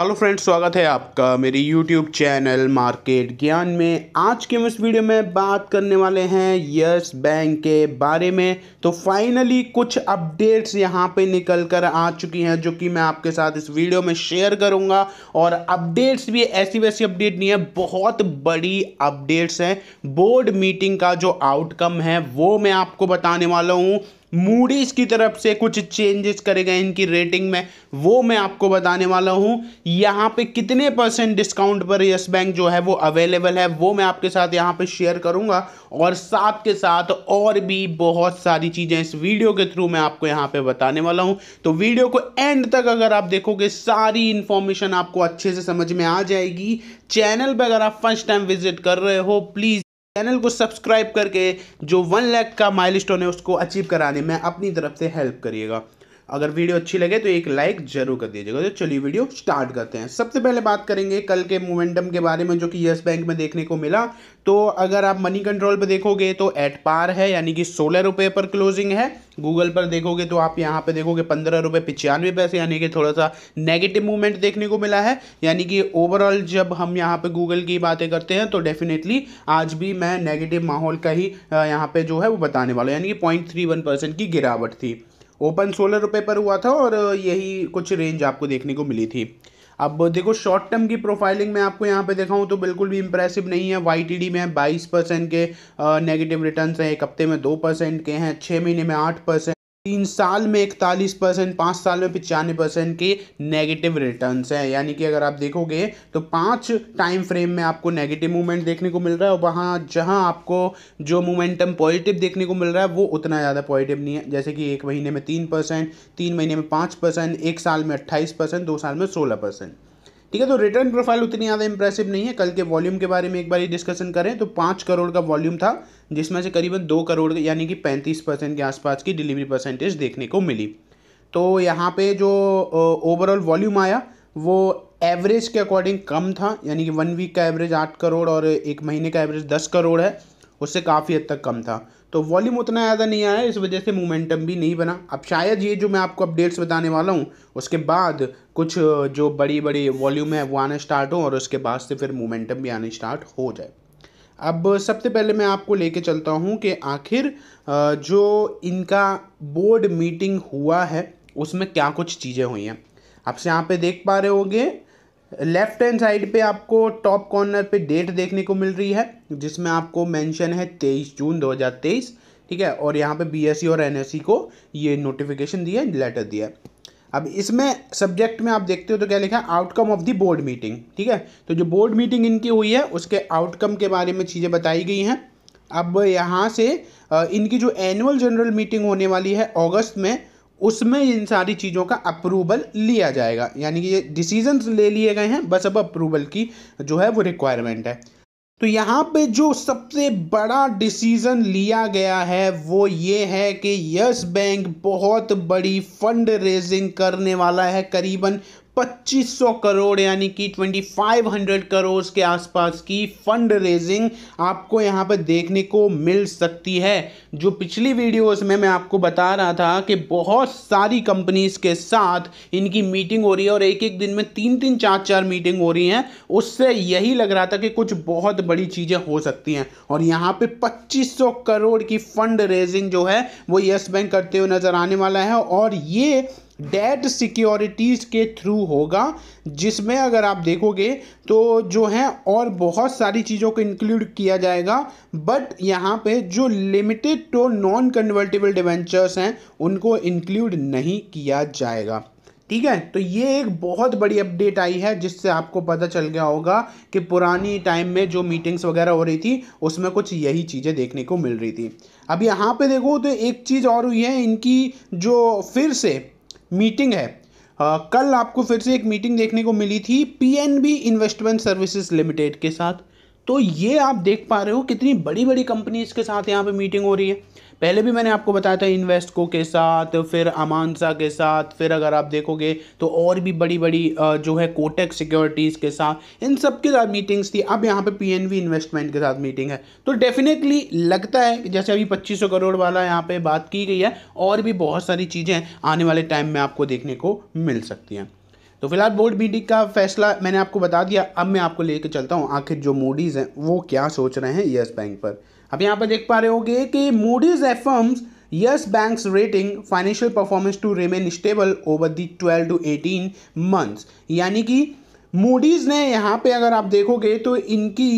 hello friends स्वागत है आपका मेरी यूट्यूब चैनल मार्केट ज्ञान में आज के इस वीडियो में बात करने वाले हैं यस बैंक के बारे में तो फाइनली कुछ अपडेट्स यहां पे निकल कर आ चुकी हैं जो कि मैं आपके साथ इस वीडियो में शेयर करूंगा और अपडेट्स भी ऐसी वैसी अपडेट नहीं है बहुत बड़ी अपडेट्स हैं बोर्ड मीटिंग का जो आउटकम है वो मैं आपको बताने वाला हूँ मूडीज़ की तरफ से कुछ चेंजेस करे गए इनकी रेटिंग में वो मैं आपको बताने वाला हूँ यहाँ पे कितने परसेंट डिस्काउंट पर यस बैंक जो है वो अवेलेबल है वो मैं आपके साथ यहाँ पे शेयर करूँगा और साथ के साथ और भी बहुत सारी चीज़ें इस वीडियो के थ्रू मैं आपको यहाँ पे बताने वाला हूँ तो वीडियो को एंड तक अगर आप देखोगे सारी इन्फॉर्मेशन आपको अच्छे से समझ में आ जाएगी चैनल पर अगर आप फर्स्ट टाइम विजिट कर रहे हो प्लीज़ चैनल को सब्सक्राइब करके जो वन लैख का माइलस्टोन है उसको अचीव कराने में अपनी तरफ से हेल्प करिएगा अगर वीडियो अच्छी लगे तो एक लाइक जरूर कर दीजिएगा तो चलिए वीडियो स्टार्ट करते हैं सबसे पहले बात करेंगे कल के मोमेंटम के बारे में जो कि यस बैंक में देखने को मिला तो अगर आप मनी कंट्रोल पर देखोगे तो एट पार है यानी कि सोलह रुपये पर क्लोजिंग है गूगल पर देखोगे तो आप यहाँ पे देखोगे पंद्रह रुपये पचानवे पैसे यानी कि थोड़ा सा नेगेटिव मूवमेंट देखने को मिला है यानी कि ओवरऑल जब हम यहाँ पे गूगल की बातें करते हैं तो डेफिनेटली आज भी मैं नेगेटिव माहौल का ही यहाँ पे जो है वो बताने वाला हूँ यानी कि पॉइंट थ्री वन परसेंट की गिरावट थी ओपन सोलह रुपये पर हुआ था और यही कुछ रेंज आपको देखने को मिली थी अब देखो शॉर्ट टर्म की प्रोफाइलिंग में आपको यहाँ पे दिखाऊँ तो बिल्कुल भी इंप्रेसिव नहीं है वाई में बाईस परसेंट के नेगेटिव रिटर्न हैं एक हफ्ते में दो परसेंट के हैं छः महीने में आठ परसेंट तीन साल में इकतालीस परसेंट पाँच साल में पचानवे परसेंट के नेगेटिव रिटर्न्स हैं यानी कि अगर आप देखोगे तो पाँच टाइम फ्रेम में आपको नेगेटिव मूवमेंट देखने को मिल रहा है और वहाँ जहाँ आपको जो मोमेंटम पॉजिटिव देखने को मिल रहा है वो उतना ज़्यादा पॉजिटिव नहीं है जैसे कि एक महीने में तीन परसेंट तीन महीने में पाँच परसेंट एक साल में अट्ठाईस परसेंट दो साल में सोलह परसेंट ठीक है तो रिटर्न प्रोफाइल उतनी ज़्यादा इंप्रेसिव नहीं है कल के वॉल्यूम के बारे में एक बार डिस्कशन करें तो पाँच करोड़ का वॉल्यूम था जिसमें से करीबन दो करोड़ यानी कि पैंतीस परसेंट के आसपास की डिलीवरी परसेंटेज देखने को मिली तो यहाँ पे जो ओवरऑल वॉल्यूम आया वो एवरेज के अकॉर्डिंग कम था यानी कि वन वीक का एवरेज आठ करोड़ और एक महीने का एवरेज दस करोड़ है उससे काफ़ी हद तक कम था तो वॉल्यूम उतना ज़्यादा नहीं आया इस वजह से मोमेंटम भी नहीं बना अब शायद ये जो मैं आपको अपडेट्स बताने वाला हूँ उसके बाद कुछ जो बड़ी बड़ी वॉल्यूम है वो आना स्टार्ट हो और उसके बाद से फिर मोमेंटम भी आना स्टार्ट हो जाए अब सबसे पहले मैं आपको लेके चलता हूँ कि आखिर जो इनका बोर्ड मीटिंग हुआ है उसमें क्या कुछ चीज़ें हुई हैं आपसे यहाँ पे देख पा रहे होंगे लेफ्ट हैंड साइड पे आपको टॉप कॉर्नर पे डेट देखने को मिल रही है जिसमें आपको मेंशन है तेईस जून 2023 ठीक है और यहाँ पे बीएससी e और एनएससी e को ये नोटिफिकेशन दिया है लेटर दिया है अब इसमें सब्जेक्ट में आप देखते हो तो क्या लिखा है outcome of the board meeting ठीक है तो जो बोर्ड मीटिंग इनकी हुई है उसके आउटकम के बारे में चीज़ें बताई गई हैं अब यहाँ से इनकी जो एनुअल जनरल मीटिंग होने वाली है अगस्त में उसमें इन सारी चीज़ों का अप्रूवल लिया जाएगा यानी कि ये डिसीजंस ले लिए गए हैं बस अब अप्रूवल की जो है वो रिक्वायरमेंट है तो यहाँ पे जो सबसे बड़ा डिसीज़न लिया गया है वो ये है कि यस बैंक बहुत बड़ी फंड रेजिंग करने वाला है करीबन 2500 करोड़ यानी कि 2500 करोड़ के आसपास की फंड रेजिंग आपको यहाँ पर देखने को मिल सकती है जो पिछली वीडियोस में मैं आपको बता रहा था कि बहुत सारी कंपनीज के साथ इनकी मीटिंग हो रही है और एक एक दिन में तीन तीन चार चार मीटिंग हो रही हैं उससे यही लग रहा था कि कुछ बहुत बड़ी चीज़ें हो सकती हैं और यहाँ पे पच्चीस करोड़ की फंड रेजिंग जो है वो यस बैंक करते हुए नज़र आने वाला है और ये डेट सिक्योरिटीज़ के थ्रू होगा जिसमें अगर आप देखोगे तो जो है और बहुत सारी चीज़ों को इंक्लूड किया जाएगा बट यहाँ पे जो limited to non convertible debentures हैं उनको इंक्लूड नहीं किया जाएगा ठीक है तो ये एक बहुत बड़ी अपडेट आई है जिससे आपको पता चल गया होगा कि पुरानी टाइम में जो मीटिंग्स वगैरह हो रही थी उसमें कुछ यही चीज़ें देखने को मिल रही थी अब यहाँ पे देखो तो एक चीज़ और हुई है इनकी जो फिर से मीटिंग है Uh, कल आपको फिर से एक मीटिंग देखने को मिली थी पीएनबी इन्वेस्टमेंट सर्विसेज लिमिटेड के साथ तो ये आप देख पा रहे हो कितनी बड़ी बड़ी कंपनीज के साथ यहाँ पे मीटिंग हो रही है पहले भी मैंने आपको बताया था इन्वेस्टको के साथ फिर अमानसा के साथ फिर अगर आप देखोगे तो और भी बड़ी बड़ी जो है कोटेक सिक्योरिटीज़ के साथ इन सब के साथ मीटिंग्स थी अब यहाँ पे पीएनबी इन्वेस्टमेंट के साथ मीटिंग है तो डेफिनेटली लगता है कि जैसे अभी पच्चीस करोड़ वाला यहाँ पे बात की गई है और भी बहुत सारी चीज़ें आने वाले टाइम में आपको देखने को मिल सकती हैं तो फिलहाल बोर्ड मीटिंग का फैसला मैंने आपको बता दिया अब मैं आपको लेकर चलता हूँ आखिर जो मोडीज़ हैं वो क्या सोच रहे हैं यस बैंक पर अब यहाँ पर देख पा रहे होगे कि Moody's affirms Yes Bank's rating financial performance to remain stable over the twelve to eighteen months यानी कि मूडीज़ ने यहाँ पे अगर आप देखोगे तो इनकी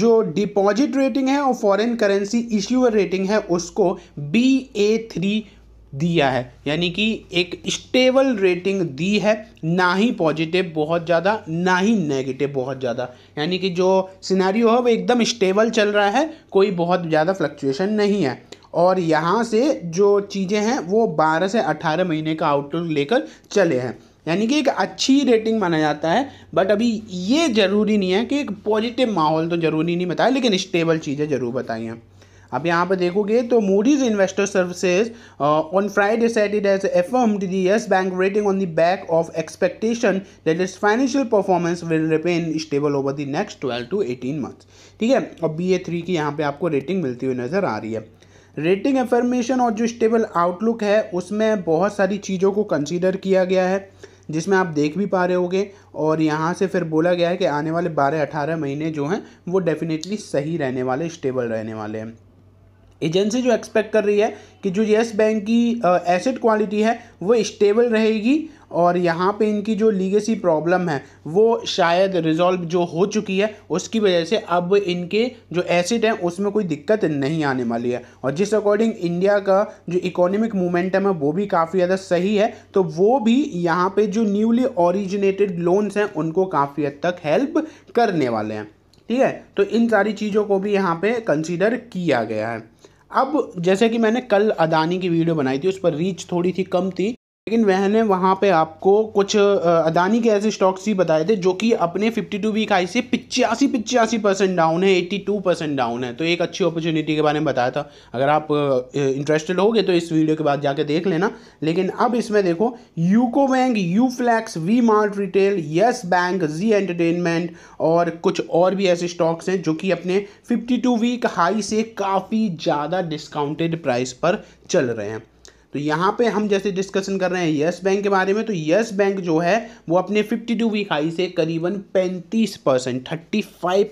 जो डिपॉजिट रेटिंग है और फॉरेन करेंसी इश्यूअर रेटिंग है उसको बी ए थ्री दिया है यानी कि एक स्टेबल रेटिंग दी है ना ही पॉजिटिव बहुत ज़्यादा ना ही नेगेटिव बहुत ज़्यादा यानी कि जो सिनेरियो है वो एकदम स्टेबल चल रहा है कोई बहुत ज़्यादा फ्लक्चुएशन नहीं है और यहाँ से जो चीज़ें हैं वो 12 से 18 महीने का आउटलुक लेकर चले हैं यानी कि एक अच्छी रेटिंग माना जाता है बट अभी ये ज़रूरी नहीं है कि एक पॉजिटिव माहौल तो ज़रूरी नहीं बताया लेकिन स्टेबल चीज़ें ज़रूर बताई हैं अब यहाँ पर देखोगे तो Moody's investor services on Friday set it as affirmed the Yes Bank rating on the back of expectation that is financial performance will remain stable over the next twelve to eighteen months ठीक है और B ए three की यहाँ पर आपको rating मिलती हुई नज़र आ रही है रेटिंग एफर्मेशन और जो स्टेबल आउटलुक है उसमें बहुत सारी चीज़ों को कंसिडर किया गया है जिसमें आप देख भी पा रहे होगे और यहाँ से फिर बोला गया है कि आने वाले 12-18 महीने जो हैं वो डेफिनेटली सही रहने वाले स्टेबल रहने वाले हैं एजेंसी जो एक्सपेक्ट कर रही है कि जो येस बैंक की एसेट क्वालिटी है वो स्टेबल रहेगी और यहाँ पे इनकी जो लीगेसी प्रॉब्लम है वो शायद रिजॉल्व जो हो चुकी है उसकी वजह से अब इनके जो एसेट हैं उसमें कोई दिक्कत नहीं आने वाली है और जिस अकॉर्डिंग इंडिया का जो इकोनॉमिक मोमेंटम है वो भी काफ़ी ज़्यादा सही है तो वो भी यहाँ पे जो न्यूली ओरिजिनेटेड लोन्स हैं उनको काफ़ी हद तक हेल्प करने वाले हैं ठीक है तो इन सारी चीज़ों को भी यहाँ पर कंसिडर किया गया है अब जैसे कि मैंने कल अदानी की वीडियो बनाई थी उस पर रीच थोड़ी सी कम थी लेकिन वह ने वहाँ पर आपको कुछ अदानी के ऐसे स्टॉक्स ही बताए थे जो कि अपने 52 वीक हाई से पिचासी पिचासी परसेंट डाउन है 82 परसेंट डाउन है तो एक अच्छी अपॉर्चुनिटी के बारे में बताया था अगर आप इंटरेस्टेड होगे तो इस वीडियो के बाद जाके देख लेना लेकिन अब इसमें देखो UCO bank Uflex V Mart retail Yes Bank Zee entertainment और कुछ और भी ऐसे स्टॉक्स हैं जो कि अपने 52 वीक हाई से काफ़ी ज़्यादा डिस्काउंटेड प्राइस पर चल रहे हैं तो यहाँ पे हम जैसे डिस्कशन कर रहे हैं यस बैंक के बारे में तो यस बैंक जो है वो अपने 52 वीक हाई से करीबन 35 परसेंट थर्टी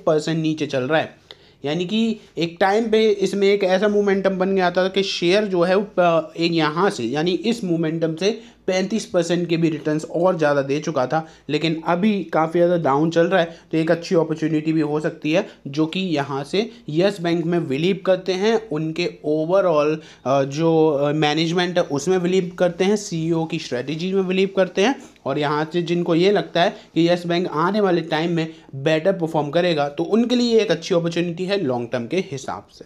परसेंट नीचे चल रहा है यानी कि एक टाइम पे इसमें एक ऐसा मोमेंटम बन गया था कि शेयर जो है वो यहाँ से यानी इस मोमेंटम से पैंतीस परसेंट के भी रिटर्न और ज़्यादा दे चुका था लेकिन अभी काफ़ी ज़्यादा डाउन चल रहा है तो एक अच्छी अपॉर्चुनिटी भी हो सकती है जो कि यहाँ से यस बैंक में बिलीव करते हैं उनके ओवरऑल जो मैनेजमेंट है उसमें बिलीव करते हैं सीईओ e की स्ट्रेटजी में बिलीव करते हैं और यहाँ से जिनको ये लगता है कि यस बैंक आने वाले टाइम में बेटर परफॉर्म करेगा तो उनके लिए एक अच्छी अपॉर्चुनिटी है लॉन्ग टर्म के हिसाब से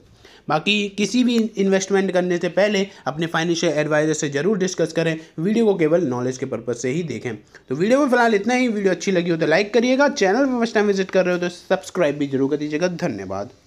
बाकी किसी भी इन्वेस्टमेंट करने से पहले अपने फाइनेंशियल एडवाइजर से जरूर डिस्कस करें वीडियो को केवल नॉलेज के पर्पज से ही देखें तो वीडियो में फिलहाल इतना ही वीडियो अच्छी लगी हो तो लाइक करिएगा चैनल पर फर्स्ट टाइम विजिट कर रहे हो तो सब्सक्राइब भी जरूर कर दीजिएगा धन्यवाद